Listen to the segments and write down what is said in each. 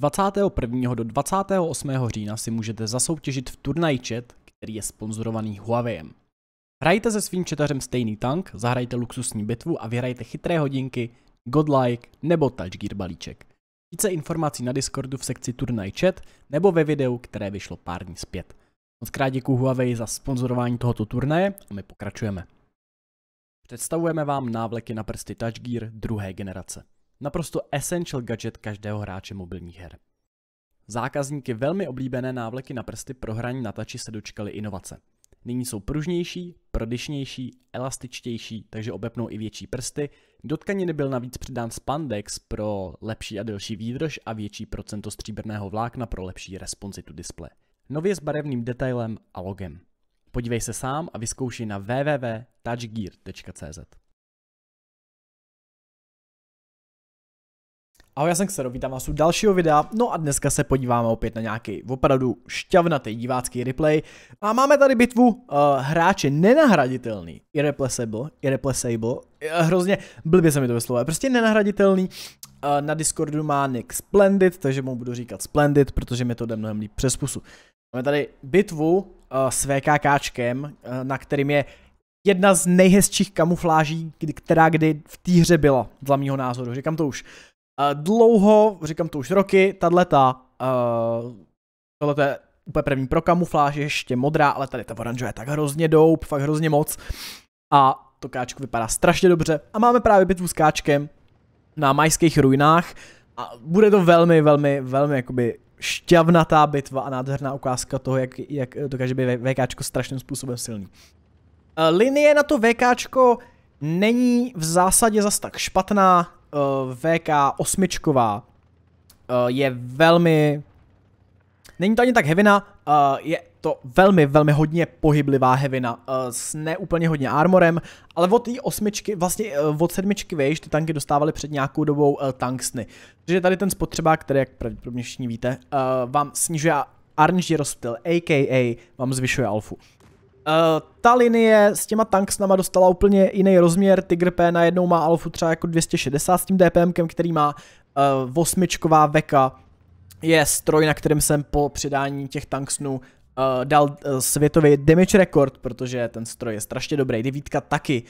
21. do 28. října si můžete zasoutěžit v turnajčet, který je sponzorovaný Huaweiem. Hrajte se svým četařem stejný tank, zahrajte luxusní bitvu a vyhrajte chytré hodinky, godlike nebo touchgear balíček. Více informací na Discordu v sekci Turnaj chat nebo ve videu, které vyšlo pár dní zpět. Moc krát děkuji Huawei za sponzorování tohoto turnaje a my pokračujeme. Představujeme vám návleky na prsty Touch Gear druhé generace naprosto essential gadget každého hráče mobilních her. Zákazníky velmi oblíbené návleky na prsty pro hraní na tači se dočkaly inovace. Nyní jsou pružnější, prodyšnější, elastičtější, takže obepnou i větší prsty. Do tkaniny byl navíc přidán spandex pro lepší a delší výdrž a větší procento stříbrného vlákna pro lepší responsitu displeje. Nově s barevným detailem a logem. Podívej se sám a vyzkoušej na www.touchgear.cz. Ahoj, já jsem Xero, vítám vás u dalšího videa, no a dneska se podíváme opět na nějaký opravdu šťavnatý divácký replay a máme tady bitvu uh, hráče nenahraditelný, irreplaceable, irreplaceable, eh, hrozně blbě se mi to vyslovuje, prostě nenahraditelný, uh, na Discordu má nick Splendid, takže mu budu říkat Splendid, protože mi to jde mnohem líp přes pusu. Máme tady bitvu uh, s VKKčkem, uh, na kterým je jedna z nejhezčích kamufláží, která kdy v té hře byla, dla mýho názoru, říkám to už Eh, dlouho, říkám to už roky, tato, uh, eh, tohle je úplně první pro kamufláž, ještě modrá, ale tady ta oranžová je tak hrozně doup, fakt hrozně moc. A to káčko vypadá strašně dobře. A máme právě bitvu s káčkem na majských ruinách. A bude to velmi, velmi, velmi jakoby šťavnatá bitva a nádherná ukázka toho, jak, jak dokáže být VKčko strašným způsobem silný. Eh, linie na to VKčko není v zásadě zas tak špatná, uh, eh, vk osmičková uh, je velmi... Není to ani tak hevina, uh, je to velmi, velmi hodně pohyblivá hevina, uh, s neúplně hodně armorem, ale od té osmičky, vlastně uh, od sedmičky vejš, ty tanky dostávaly před nějakou dobou uh, tanksny. Takže tady ten spotřeba, který, jak pravděpodobně všichni víte, uh, vám snižuje RNG rozptyl, aka vám zvyšuje alfu. Eh, ta linie s těma tanksnama dostala úplně jiný rozměr, Tiger P najednou má alfu třeba jako 260 s tím DPMkem, který má uh, osmičková veka, je stroj, na kterém jsem po přidání těch tanksnů uh, dal uh, světový damage rekord, protože ten stroj je strašně dobrý, devítka taky,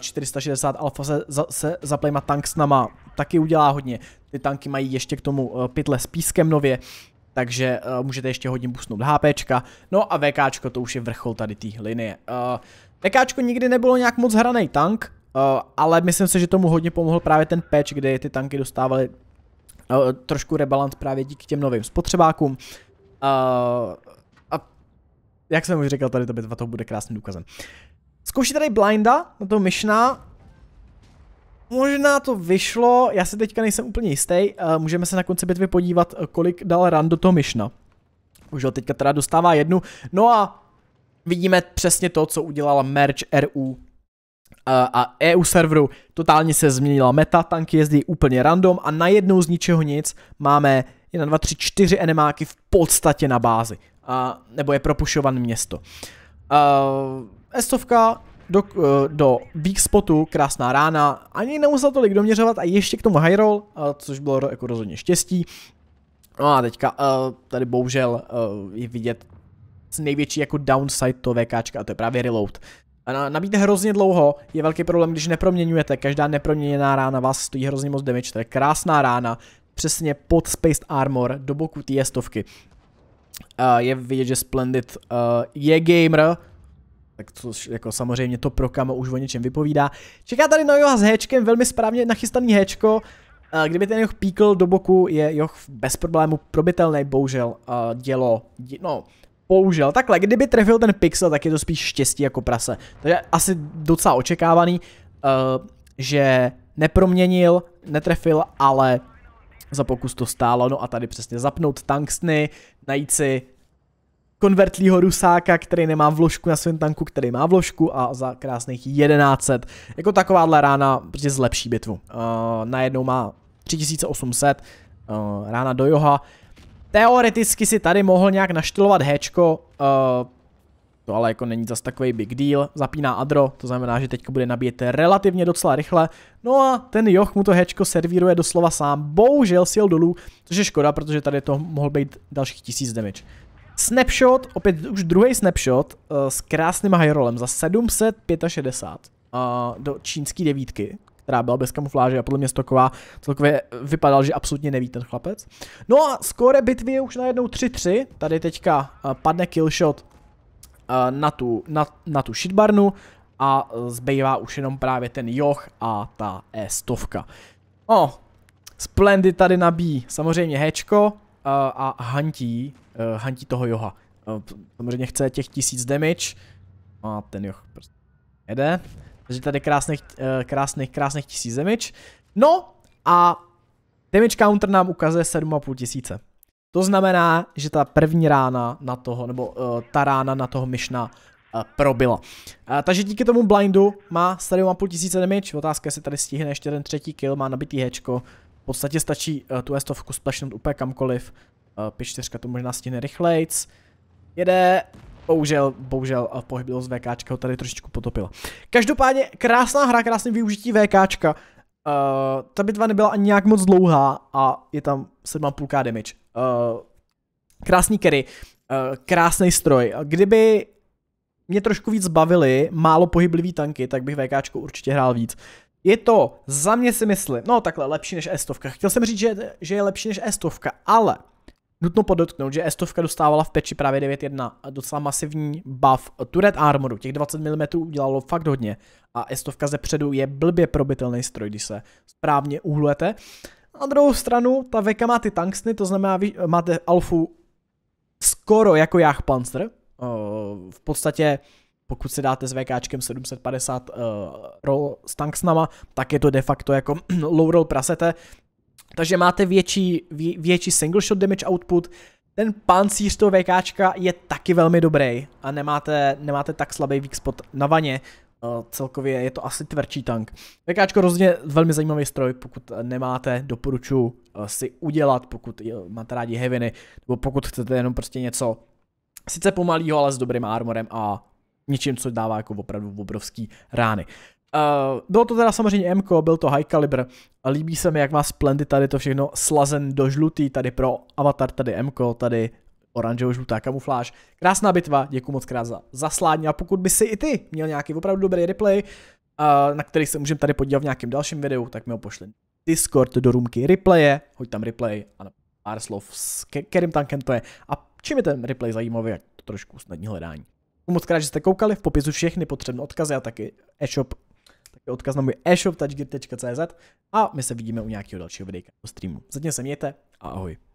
460 alfa se, za, se zaplejma tanksnama taky udělá hodně, ty tanky mají ještě k tomu pytle s pískem nově, takže uh, můžete ještě hodně busnout HP. no a VK to už je vrchol tady té linie. Uh, eh, VK nikdy nebylo nějak moc hraný tank, uh, ale myslím si, že tomu hodně pomohl právě ten patch, kde ty tanky dostávaly uh, trošku rebalance právě díky těm novým spotřebákům. Uh, a jak jsem už říkal, tady ta bitva to bude krásným důkazem. Zkouší tady blinda, na no to myšna. Možná to vyšlo, já si teďka nejsem úplně jistý, eh, můžeme se na konci bitvy podívat, eh, kolik dal ran do toho Myšna. Už ho teďka teda dostává jednu, no a vidíme přesně to, co udělala merch RU eh, a EU serveru. Totálně se změnila meta, tanky jezdí úplně random a najednou z ničeho nic máme 1, 2, 3, 4 enemáky v podstatě na bázi. A, nebo je propušované město. A, Estovka do, eh, do Big Spotu, krásná rána, ani nemusel tolik doměřovat a ještě k tomu high roll, eh, což bylo jako rozhodně štěstí. No a teďka eh, tady bohužel je vidět největší jako downside to VKčka a to je právě reload. Nabídne hrozně dlouho, je velký problém, když neproměňujete, každá neproměněná rána vás stojí hrozně moc damage, to je krásná rána, přesně pod Spaced Armor do boku té stovky. Uh, je vidět, že Splendid uh, je gamer, tak to jako samozřejmě to pro kamo už o něčem vypovídá. Čeká tady na Joha s Hčkem, velmi správně nachystaný Hčko. Eh, kdyby ten Joch píkl do boku, je Joch bez problému probitelný, bohužel eh, dělo, dě, no, bohužel, takhle, kdyby trefil ten pixel, tak je to spíš štěstí jako prase. To je asi docela očekávaný, eh, že neproměnil, netrefil, ale za pokus to stálo, no a tady přesně zapnout tanksny, najít si konvertlího rusáka, který nemá vložku na svém tanku, který má vložku a za krásných 1100. Jako takováhle rána prostě zlepší bitvu. Uh, najednou má 3800 uh, eh, rána do Joha. Teoreticky si tady mohl nějak naštilovat hečko, uh, eh, to ale jako není zas takový big deal, zapíná Adro, to znamená, že teď bude nabíjet relativně docela rychle, no a ten Joch mu to hečko servíruje doslova sám, bohužel si jel dolů, což je škoda, protože tady to mohl být dalších 1000 damage. Snapshot, opět už druhý snapshot uh, s krásným hajrolem za 765 uh, eh, do čínský devítky, která byla bez kamufláže a podle mě Stoková celkově vypadal, že absolutně neví ten chlapec. No a skóre bitvy je už najednou 3-3, tady teďka uh, padne killshot uh, na tu, na, na tu shitbarnu a uh, zbývá už jenom právě ten joch a ta E stovka. Oh Splendid tady nabíjí samozřejmě hečko, a, a hantí, uh, hantí toho Joha. Uh, chce těch tisíc damage a ten Joh prostě jede. Takže tady krásných, uh, krásných, krásných tisíc damage. No a damage counter nám ukazuje 7,5 tisíce. To znamená, že ta první rána na toho, nebo uh, ta rána na toho myšna uh, probila. Uh, takže díky tomu blindu má 7,5 tisíce damage. Otázka, jestli tady stihne ještě ten třetí kill, má nabitý hečko podstatě stačí uh, tu estovku splashnout úplně kamkoliv. Uh, eh, P4 to možná stihne rychlejc. Jede, bohužel, bohužel uh, z VK ho tady trošičku potopila. Každopádně krásná hra, krásné využití VK. Uh, ta bitva nebyla ani nějak moc dlouhá a je tam 7,5k damage. Uh, krásný carry, uh, krásný stroj. Kdyby mě trošku víc bavili málo pohyblivý tanky, tak bych VK určitě hrál víc. Je to, za mě si myslím, no takhle, lepší než S100. Chtěl jsem říct, že, že je lepší než S100, ale Nutno podotknout, že S100 dostávala v peči právě 9.1 docela masivní buff turret armoru, těch 20 mm udělalo fakt hodně a S100 ze předu je blbě probitelný stroj, když se správně uhlujete. Na druhou stranu, ta Veka má ty tanksny, to znamená, vy máte alfu skoro jako Jagdpanzer, v podstatě pokud si dáte s VK 750 uh, roll s tanksnama, tak je to de facto jako low roll prasete. Takže máte větší, vě, větší single shot damage output, ten pancíř toho VK je taky velmi dobrý a nemáte, nemáte tak slabý weak spot na vaně, Uh, celkově je to asi tvrdší tank. Vekáčko rozhodně velmi zajímavý stroj, pokud nemáte, doporučuji uh, si udělat, pokud uh, máte rádi heaviny, nebo pokud chcete jenom prostě něco sice pomalýho, ale s dobrým armorem a něčím, co dává jako opravdu obrovský rány. Uh, bylo to teda samozřejmě Mko, byl to High Caliber, líbí se mi, jak má Splendy tady to všechno slazen do žlutý, tady pro Avatar, tady Mko tady oranžovou žlutá kamufláž. Krásná bitva, děkuji moc krát za zaslání a pokud by si i ty měl nějaký opravdu dobrý replay, uh, na který se můžeme tady podívat v nějakém dalším videu, tak mi ho pošli Discord do růmky replaye, hoď tam replay a pár slov s kterým tankem to je a čím je ten replay zajímavý, jak to trošku snadní hledání. Moc krát, že jste koukali, v popisu všechny potřebné odkazy a taky e-shop, taky odkaz na můj e-shop.gear.cz a my se vidíme u nějakého dalšího videa do streamu. Zatím se mějte a ahoj.